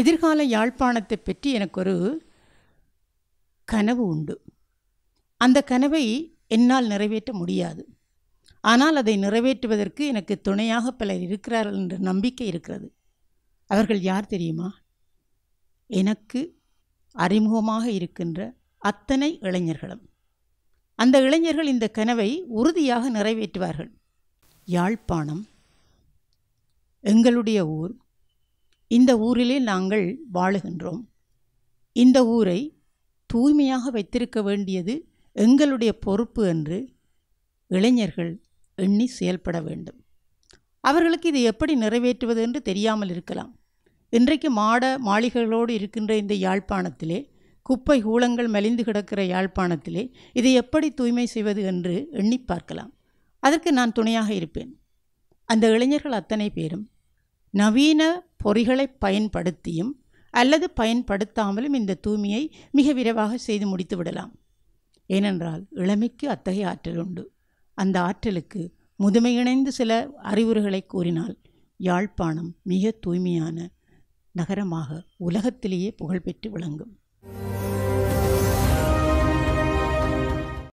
எதிர்கால யாழ்ப்பாணத்தை பற்றி எனக்கு ஒரு கனவு உண்டு அந்த கனவை என்னால் நிறைவேற்ற முடியாது ஆனால் அதை நிறைவேற்றுவதற்கு எனக்கு துணையாக பலர் இருக்கிறார்கள் என்ற நம்பிக்கை இருக்கிறது அவர்கள் யார் தெரியுமா எனக்கு அறிமுகமாக இருக்கின்ற அத்தனை இளைஞர்களும் அந்த இளைஞர்கள் இந்த கனவை உறுதியாக நிறைவேற்றுவார்கள் யாழ்ப்பாணம் எங்களுடைய ஊர் இந்த ஊரிலே நாங்கள் வாழுகின்றோம் இந்த ஊரை தூய்மையாக வைத்திருக்க வேண்டியது எங்களுடைய பொறுப்பு என்று இளைஞர்கள் எண்ணி செயல்பட வேண்டும் அவர்களுக்கு இதை எப்படி நிறைவேற்றுவது என்று தெரியாமல் இருக்கலாம் இன்றைக்கு மாட மாளிகைகளோடு இருக்கின்ற இந்த யாழ்ப்பாணத்திலே குப்பை கூலங்கள் மலிந்து கிடக்கிற யாழ்ப்பாணத்திலே இதை எப்படி தூய்மை செய்வது என்று எண்ணி பார்க்கலாம் அதற்கு நான் துணையாக இருப்பேன் அந்த இளைஞர்கள் அத்தனை பேரும் நவீன பொறிகளை பயன்படுத்தியும் அல்லது பயன்படுத்தாமலும் இந்த தூய்மையை மிக விரைவாக செய்து முடித்து விடலாம் ஏனென்றால் இளமைக்கு அத்தகைய ஆற்றல் உண்டு அந்த ஆற்றலுக்கு முதுமையிணைந்து சில அறிவுரைகளை கூறினால் யாழ்ப்பாணம் மிக தூய்மையான நகரமாக உலகத்திலேயே புகழ்பெற்று விளங்கும்